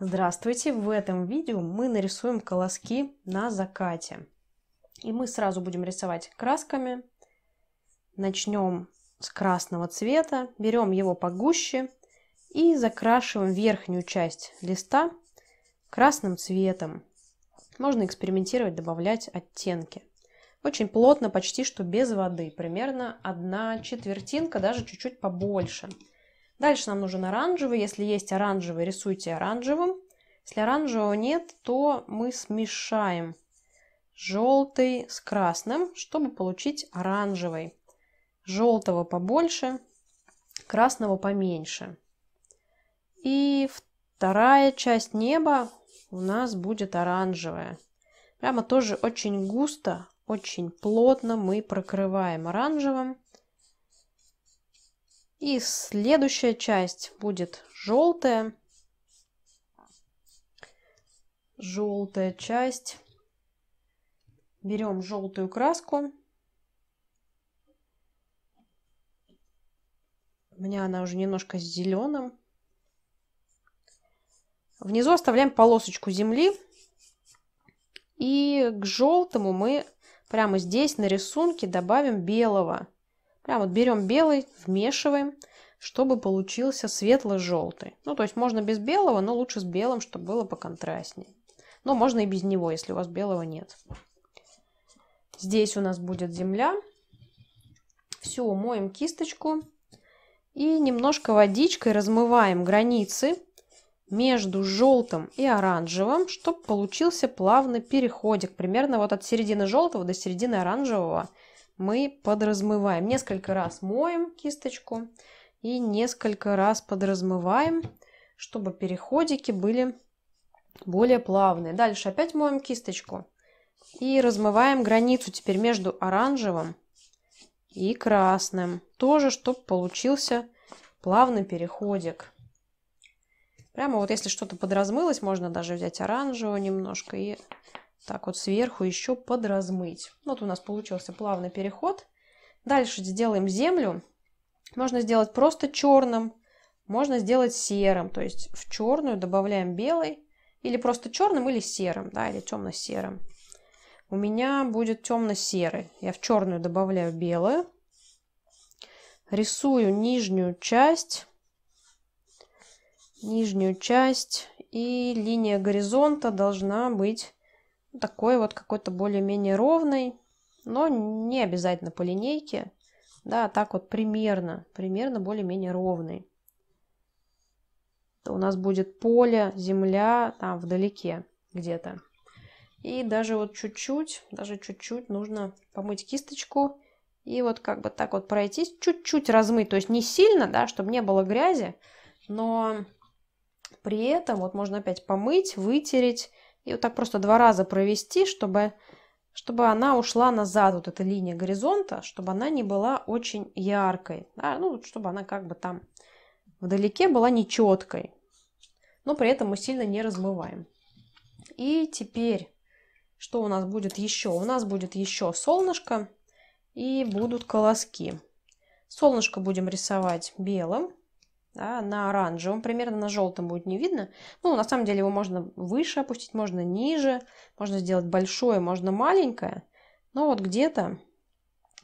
Здравствуйте! В этом видео мы нарисуем колоски на закате. И мы сразу будем рисовать красками. Начнем с красного цвета, берем его погуще и закрашиваем верхнюю часть листа красным цветом. Можно экспериментировать, добавлять оттенки. Очень плотно, почти что без воды, примерно одна четвертинка, даже чуть-чуть побольше – Дальше нам нужен оранжевый. Если есть оранжевый, рисуйте оранжевым. Если оранжевого нет, то мы смешаем желтый с красным, чтобы получить оранжевый. Желтого побольше, красного поменьше. И вторая часть неба у нас будет оранжевая. Прямо тоже очень густо, очень плотно мы прокрываем оранжевым. И следующая часть будет желтая. Желтая часть. Берем желтую краску. У меня она уже немножко с зеленым. Внизу оставляем полосочку земли. И к желтому мы прямо здесь на рисунке добавим белого. Прям а вот берем белый, вмешиваем, чтобы получился светло-желтый. Ну, то есть можно без белого, но лучше с белым, чтобы было поконтрастнее. Но можно и без него, если у вас белого нет. Здесь у нас будет земля. Все, моем кисточку. И немножко водичкой размываем границы между желтым и оранжевым, чтобы получился плавный переходик. Примерно вот от середины желтого до середины оранжевого – мы подразмываем. Несколько раз моем кисточку и несколько раз подразмываем, чтобы переходики были более плавные. Дальше опять моем кисточку и размываем границу теперь между оранжевым и красным. Тоже, чтобы получился плавный переходик. Прямо вот если что-то подразмылось, можно даже взять оранжевого немножко и так вот сверху еще подразмыть. Вот у нас получился плавный переход. Дальше сделаем землю. Можно сделать просто черным, можно сделать серым. То есть в черную добавляем белый или просто черным, или серым, да, или темно-серым. У меня будет темно-серый. Я в черную добавляю белую. Рисую нижнюю часть. Нижнюю часть. И линия горизонта должна быть такой вот какой-то более-менее ровный, но не обязательно по линейке, да, так вот примерно, примерно более-менее ровный. То у нас будет поле, земля там вдалеке где-то. И даже вот чуть-чуть, даже чуть-чуть нужно помыть кисточку и вот как бы так вот пройтись, чуть-чуть размыть, то есть не сильно, да, чтобы не было грязи, но при этом вот можно опять помыть, вытереть, и вот так просто два раза провести, чтобы, чтобы она ушла назад, вот эта линия горизонта, чтобы она не была очень яркой. Да? Ну, чтобы она как бы там вдалеке была нечеткой. Но при этом мы сильно не размываем. И теперь, что у нас будет еще? У нас будет еще солнышко и будут колоски. Солнышко будем рисовать белым да, на оранжевом, примерно на желтом будет не видно. Ну, на самом деле его можно выше опустить, можно ниже, можно сделать большое, можно маленькое. Но вот где-то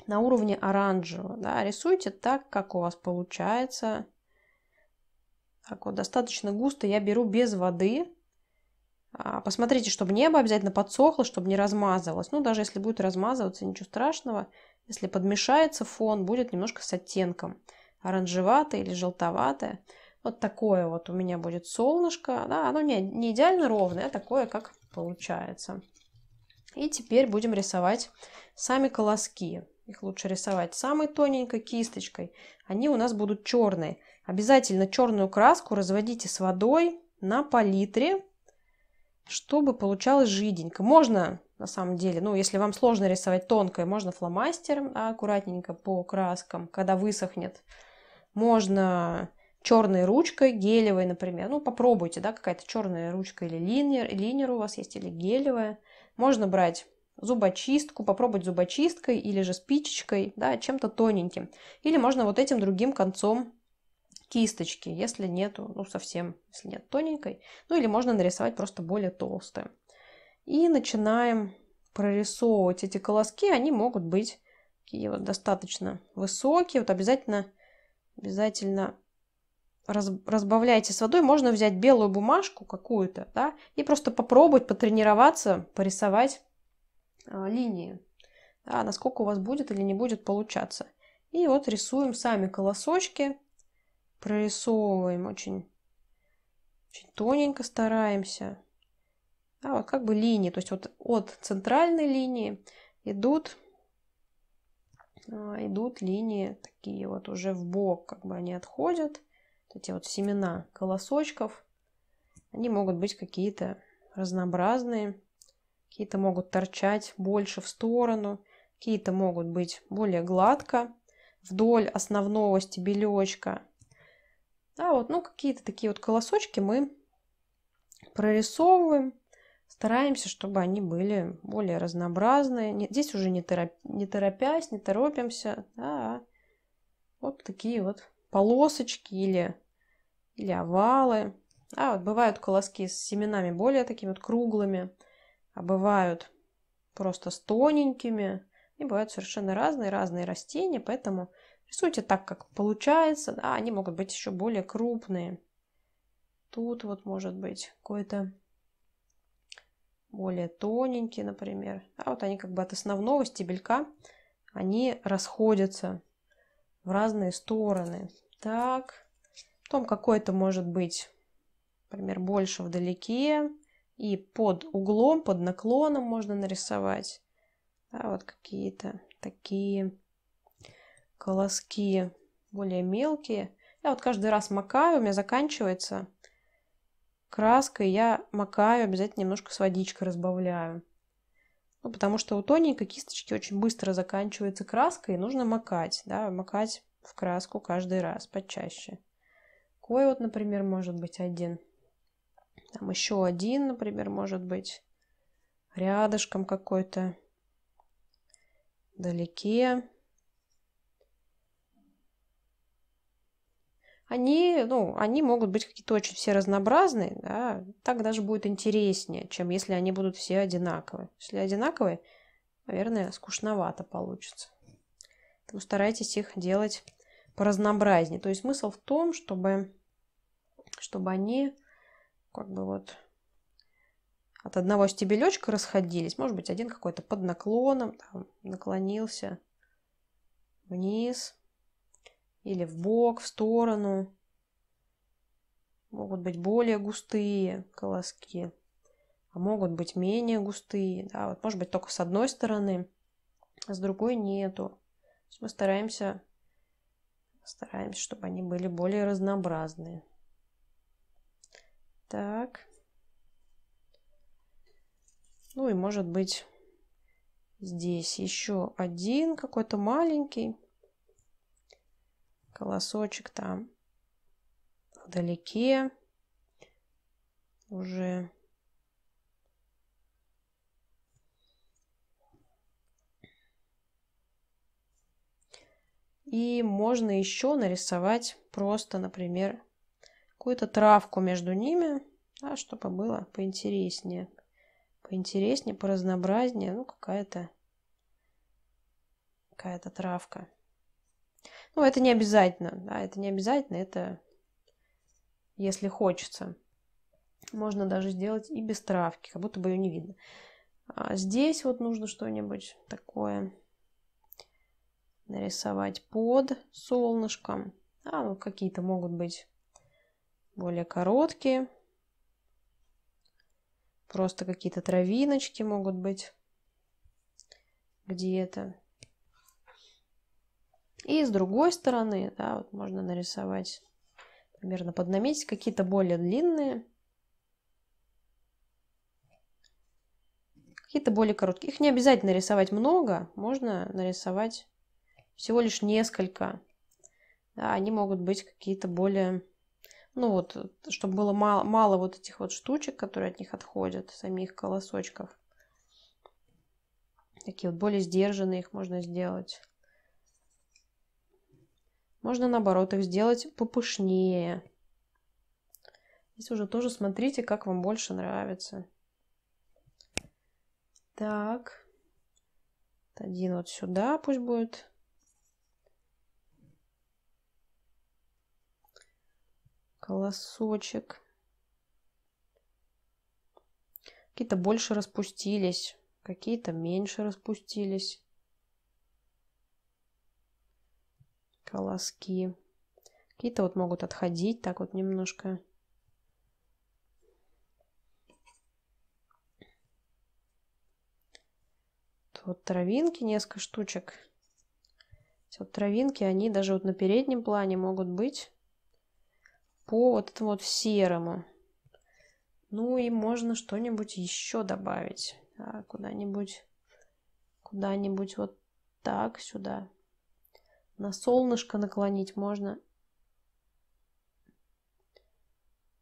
на уровне оранжевого, да, рисуйте так, как у вас получается. Так вот, достаточно густо я беру без воды. А, посмотрите, чтобы небо обязательно подсохло, чтобы не размазывалось. Ну, даже если будет размазываться, ничего страшного. Если подмешается фон, будет немножко с оттенком оранжеватое или желтоватое. Вот такое вот у меня будет солнышко. Да, оно не, не идеально ровное, а такое, как получается. И теперь будем рисовать сами колоски. Их лучше рисовать самой тоненькой кисточкой. Они у нас будут черные. Обязательно черную краску разводите с водой на палитре, чтобы получалось жиденько. Можно, на самом деле, ну, если вам сложно рисовать тонкое, можно фломастером аккуратненько по краскам, когда высохнет можно черной ручкой, гелевой, например. Ну, попробуйте, да, какая-то черная ручка или линер, линер у вас есть, или гелевая. Можно брать зубочистку, попробовать зубочисткой или же спичечкой, да, чем-то тоненьким. Или можно вот этим другим концом кисточки, если нету, ну совсем, если нет тоненькой. Ну или можно нарисовать просто более толстые. И начинаем прорисовывать эти колоски. Они могут быть такие вот достаточно высокие. Вот обязательно Обязательно раз, разбавляйте с водой. Можно взять белую бумажку какую-то, да, и просто попробовать потренироваться, порисовать э, линии. Да, насколько у вас будет или не будет получаться. И вот рисуем сами колосочки. Прорисовываем очень, очень тоненько стараемся. а вот как бы линии, то есть вот от центральной линии идут а, идут линии такие вот уже в бок, как бы они отходят. Вот эти вот семена колосочков, они могут быть какие-то разнообразные, какие-то могут торчать больше в сторону, какие-то могут быть более гладко вдоль основного стебелечка. Да, вот, ну, какие-то такие вот колосочки мы прорисовываем. Стараемся, чтобы они были более разнообразные. Здесь уже не, тороп, не торопясь, не торопимся. Да. А вот такие вот полосочки или, или овалы. А вот бывают колоски с семенами более такими вот круглыми, а бывают просто с тоненькими. И бывают совершенно разные, разные растения, поэтому рисуйте так, как получается. Да, они могут быть еще более крупные. Тут вот может быть какой-то более тоненькие, например. А вот они как бы от основного стебелька, они расходятся в разные стороны. Так, потом какой-то может быть, например, больше вдалеке. И под углом, под наклоном можно нарисовать. Да, вот какие-то такие колоски более мелкие. Я вот каждый раз макаю, у меня заканчивается краской я макаю, обязательно немножко с водичкой разбавляю. Ну, потому что у тоненькой кисточки очень быстро заканчивается краска, и нужно макать, да, макать в краску каждый раз, почаще. Кой вот, например, может быть один. Там еще один, например, может быть рядышком какой-то, вдалеке. они, ну, они могут быть какие-то очень все разнообразные, да, так даже будет интереснее, чем если они будут все одинаковые. Если одинаковые, наверное, скучновато получится. Поэтому старайтесь их делать поразнообразнее. То есть смысл в том, чтобы, чтобы они как бы вот от одного стебелечка расходились. Может быть, один какой-то под наклоном, там, наклонился вниз, или в бок, в сторону. Могут быть более густые колоски, а могут быть менее густые. Да, вот может быть только с одной стороны, а с другой нету. мы стараемся, стараемся, чтобы они были более разнообразные. Так. Ну и может быть здесь еще один какой-то маленький. Колосочек там вдалеке уже И можно еще нарисовать просто, например, какую-то травку между ними, да, чтобы было поинтереснее. Поинтереснее, поразнообразнее, ну, какая-то какая-то травка. Ну, это не обязательно, да, это не обязательно, это если хочется. Можно даже сделать и без травки, как будто бы ее не видно. А здесь вот нужно что-нибудь такое нарисовать под солнышком. А, ну, какие-то могут быть более короткие. Просто какие-то травиночки могут быть где-то. И с другой стороны, да, вот можно нарисовать, примерно под поднаметить какие-то более длинные, какие-то более короткие. Их не обязательно рисовать много, можно нарисовать всего лишь несколько. Да, они могут быть какие-то более, ну вот, чтобы было мало, мало вот этих вот штучек, которые от них отходят, самих колосочков. Такие вот более сдержанные их можно сделать. Можно наоборот их сделать попышнее. Здесь уже тоже смотрите, как вам больше нравится. Так. Один вот сюда пусть будет. Колосочек. Какие-то больше распустились, какие-то меньше распустились. колоски. Какие-то вот могут отходить так вот немножко. вот травинки несколько штучек. вот травинки, они даже вот на переднем плане могут быть по вот этому вот серому. Ну и можно что-нибудь еще добавить. А, куда-нибудь, куда-нибудь вот так сюда. На солнышко наклонить можно.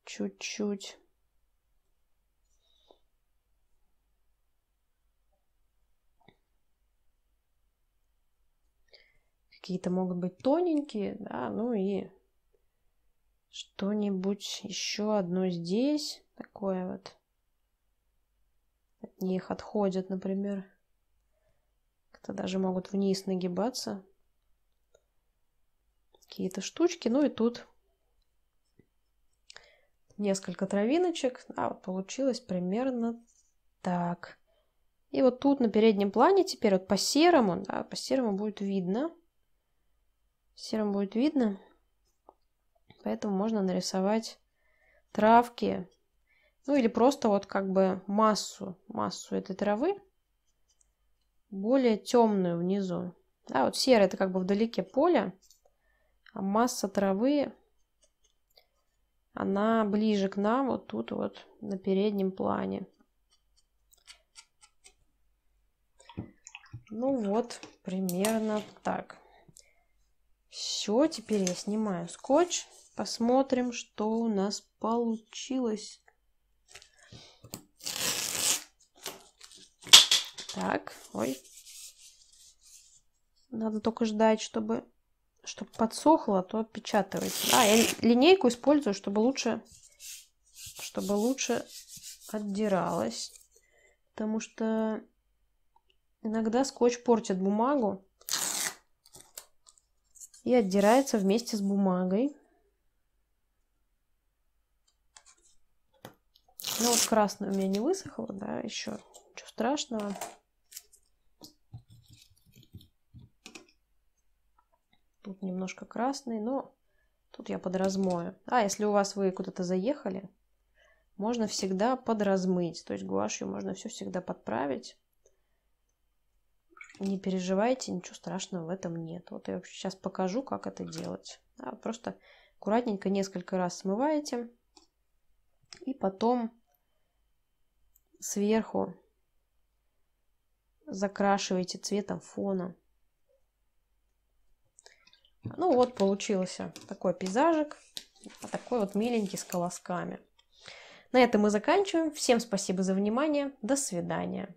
Чуть-чуть. Какие-то могут быть тоненькие, да, ну и что-нибудь еще одно здесь, такое вот. От них отходят, например. кто то даже могут вниз нагибаться какие-то штучки. Ну и тут несколько травиночек. А вот получилось примерно так. И вот тут на переднем плане теперь вот по серому, да, по серому будет видно. Серым будет видно. Поэтому можно нарисовать травки. Ну или просто вот как бы массу, массу этой травы. Более темную внизу. Да, вот серый это как бы вдалеке поле. А масса травы, она ближе к нам, вот тут вот, на переднем плане. Ну вот, примерно так. Все, теперь я снимаю скотч. Посмотрим, что у нас получилось. Так, ой. Надо только ждать, чтобы чтобы подсохло, то отпечатывайте. А я линейку использую, чтобы лучше, чтобы лучше отдиралась. Потому что иногда скотч портит бумагу и отдирается вместе с бумагой. Ну вот красный у меня не высохло, да, еще. Ничего страшного. немножко красный, но тут я подразмою. А, если у вас вы куда-то заехали, можно всегда подразмыть. То есть гуашью можно все всегда подправить. Не переживайте, ничего страшного в этом нет. Вот я сейчас покажу, как это делать. Да, просто аккуратненько несколько раз смываете. И потом сверху закрашиваете цветом фона. Ну вот получился такой пейзажик, такой вот миленький с колосками. На этом мы заканчиваем. Всем спасибо за внимание. До свидания.